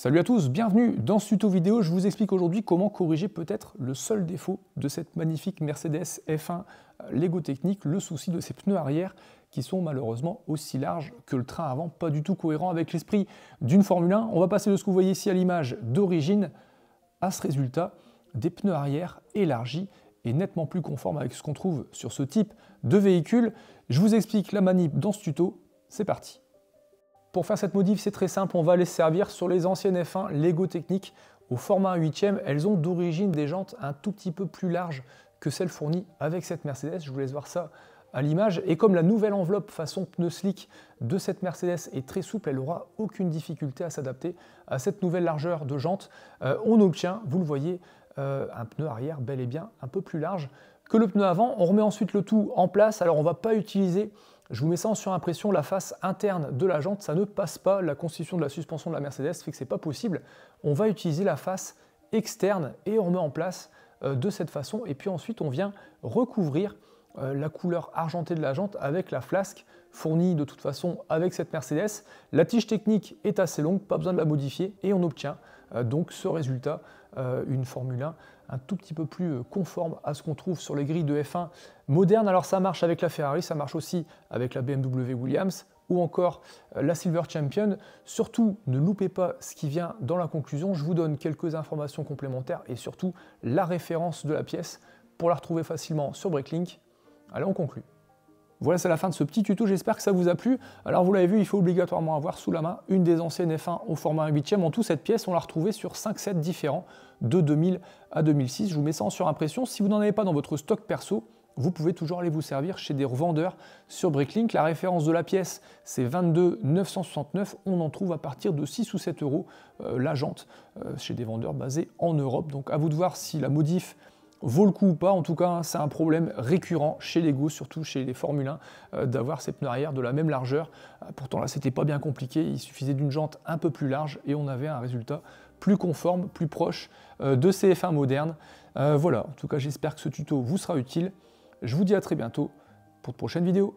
Salut à tous, bienvenue dans ce tuto vidéo, je vous explique aujourd'hui comment corriger peut-être le seul défaut de cette magnifique Mercedes F1 euh, Lego Technique, le souci de ses pneus arrière qui sont malheureusement aussi larges que le train avant, pas du tout cohérent avec l'esprit d'une Formule 1. On va passer de ce que vous voyez ici à l'image d'origine à ce résultat des pneus arrière élargis et nettement plus conformes avec ce qu'on trouve sur ce type de véhicule. Je vous explique la manip dans ce tuto, c'est parti pour faire cette modif, c'est très simple, on va les servir sur les anciennes F1 Lego Technique. Au format 8 e elles ont d'origine des jantes un tout petit peu plus larges que celles fournies avec cette Mercedes. Je vous laisse voir ça à l'image. Et comme la nouvelle enveloppe façon pneu slick de cette Mercedes est très souple, elle n'aura aucune difficulté à s'adapter à cette nouvelle largeur de jante. Euh, on obtient, vous le voyez, euh, un pneu arrière bel et bien un peu plus large que le pneu avant. On remet ensuite le tout en place. Alors on ne va pas utiliser je vous mets ça en surimpression, la face interne de la jante, ça ne passe pas, la constitution de la suspension de la Mercedes fait que c'est pas possible. On va utiliser la face externe et on met en place euh, de cette façon et puis ensuite on vient recouvrir euh, la couleur argentée de la jante avec la flasque fournie de toute façon avec cette Mercedes. La tige technique est assez longue, pas besoin de la modifier et on obtient euh, donc ce résultat, euh, une Formule 1 un tout petit peu plus euh, conforme à ce qu'on trouve sur les grilles de F1 moderne. Alors ça marche avec la Ferrari, ça marche aussi avec la BMW Williams ou encore la Silver Champion. Surtout, ne loupez pas ce qui vient dans la conclusion. Je vous donne quelques informations complémentaires et surtout la référence de la pièce pour la retrouver facilement sur Breaklink. Allez, on conclut. Voilà, c'est la fin de ce petit tuto, j'espère que ça vous a plu. Alors vous l'avez vu, il faut obligatoirement avoir sous la main une des anciennes F1 au format 8 En tout, cette pièce, on l'a retrouvée sur 5 sets différents de 2000 à 2006. Je vous mets ça en surimpression. Si vous n'en avez pas dans votre stock perso, vous pouvez toujours aller vous servir chez des revendeurs sur Bricklink. La référence de la pièce, c'est 22 969. On en trouve à partir de 6 ou 7 euros euh, la jante euh, chez des vendeurs basés en Europe. Donc à vous de voir si la modif vaut le coup ou pas, en tout cas, c'est un problème récurrent chez les surtout chez les Formule 1, euh, d'avoir ces pneus arrière de la même largeur. Euh, pourtant là, c'était pas bien compliqué, il suffisait d'une jante un peu plus large et on avait un résultat plus conforme, plus proche euh, de CF1 moderne. voilà, en tout cas, j'espère que ce tuto vous sera utile. Je vous dis à très bientôt pour de prochaines vidéos.